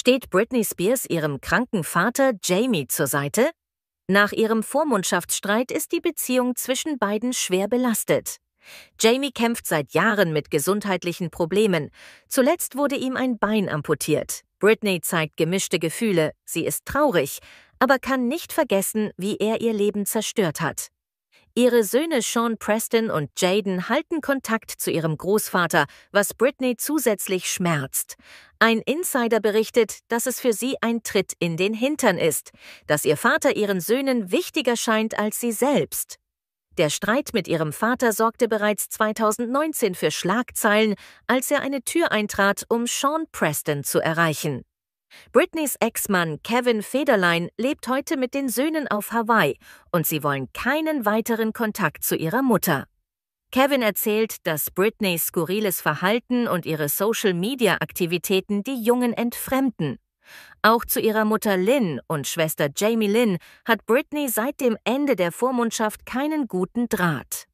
steht Britney Spears ihrem kranken Vater Jamie zur Seite? Nach ihrem Vormundschaftsstreit ist die Beziehung zwischen beiden schwer belastet. Jamie kämpft seit Jahren mit gesundheitlichen Problemen. Zuletzt wurde ihm ein Bein amputiert. Britney zeigt gemischte Gefühle, sie ist traurig, aber kann nicht vergessen, wie er ihr Leben zerstört hat. Ihre Söhne Sean Preston und Jaden halten Kontakt zu ihrem Großvater, was Britney zusätzlich schmerzt. Ein Insider berichtet, dass es für sie ein Tritt in den Hintern ist, dass ihr Vater ihren Söhnen wichtiger scheint als sie selbst. Der Streit mit ihrem Vater sorgte bereits 2019 für Schlagzeilen, als er eine Tür eintrat, um Sean Preston zu erreichen. Britneys Ex-Mann Kevin Federlein lebt heute mit den Söhnen auf Hawaii und sie wollen keinen weiteren Kontakt zu ihrer Mutter. Kevin erzählt, dass Britneys skurriles Verhalten und ihre Social-Media-Aktivitäten die Jungen entfremden. Auch zu ihrer Mutter Lynn und Schwester Jamie Lynn hat Britney seit dem Ende der Vormundschaft keinen guten Draht.